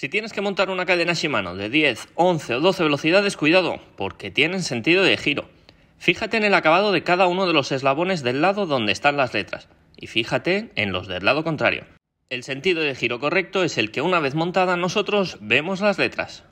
Si tienes que montar una cadena Shimano de 10, 11 o 12 velocidades, cuidado, porque tienen sentido de giro. Fíjate en el acabado de cada uno de los eslabones del lado donde están las letras, y fíjate en los del lado contrario. El sentido de giro correcto es el que una vez montada nosotros vemos las letras.